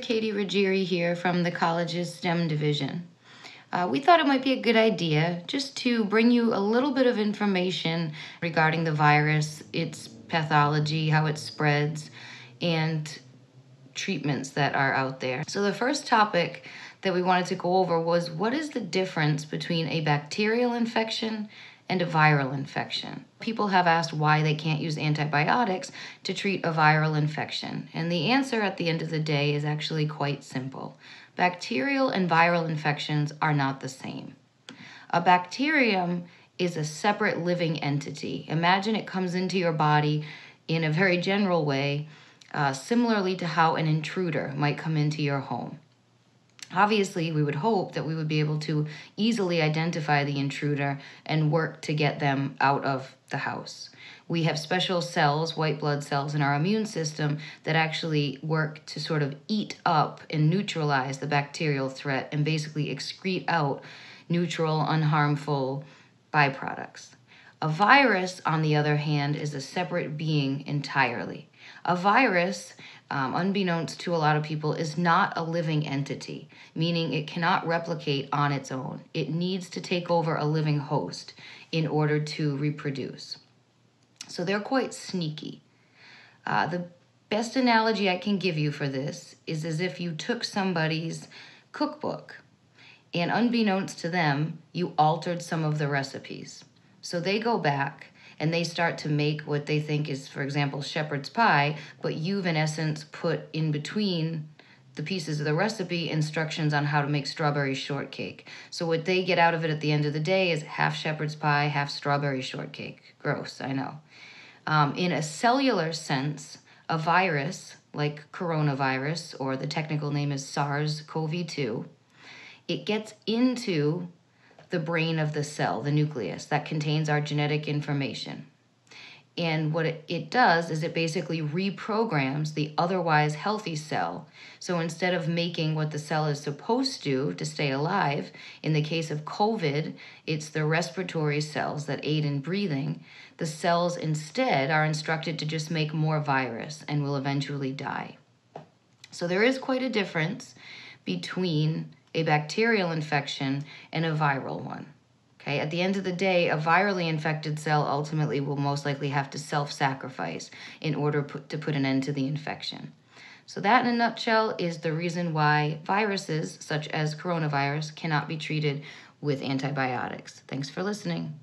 Katie Ruggieri here from the college's STEM division. Uh, we thought it might be a good idea just to bring you a little bit of information regarding the virus, its pathology, how it spreads, and treatments that are out there. So, the first topic that we wanted to go over was what is the difference between a bacterial infection and a viral infection. People have asked why they can't use antibiotics to treat a viral infection, and the answer at the end of the day is actually quite simple. Bacterial and viral infections are not the same. A bacterium is a separate living entity. Imagine it comes into your body in a very general way, uh, similarly to how an intruder might come into your home. Obviously, we would hope that we would be able to easily identify the intruder and work to get them out of the house. We have special cells, white blood cells, in our immune system that actually work to sort of eat up and neutralize the bacterial threat and basically excrete out neutral, unharmful byproducts. A virus, on the other hand, is a separate being entirely. A virus, um, unbeknownst to a lot of people, is not a living entity, meaning it cannot replicate on its own. It needs to take over a living host in order to reproduce. So they're quite sneaky. Uh, the best analogy I can give you for this is as if you took somebody's cookbook and, unbeknownst to them, you altered some of the recipes. So they go back and they start to make what they think is, for example, shepherd's pie, but you've in essence put in between the pieces of the recipe instructions on how to make strawberry shortcake. So what they get out of it at the end of the day is half shepherd's pie, half strawberry shortcake. Gross, I know. Um, in a cellular sense, a virus like coronavirus, or the technical name is SARS CoV 2, it gets into the brain of the cell, the nucleus, that contains our genetic information. And what it does is it basically reprograms the otherwise healthy cell. So instead of making what the cell is supposed to to stay alive, in the case of COVID, it's the respiratory cells that aid in breathing. The cells instead are instructed to just make more virus and will eventually die. So there is quite a difference between a bacterial infection, and a viral one. Okay, at the end of the day, a virally infected cell ultimately will most likely have to self sacrifice in order put, to put an end to the infection. So, that in a nutshell is the reason why viruses such as coronavirus cannot be treated with antibiotics. Thanks for listening.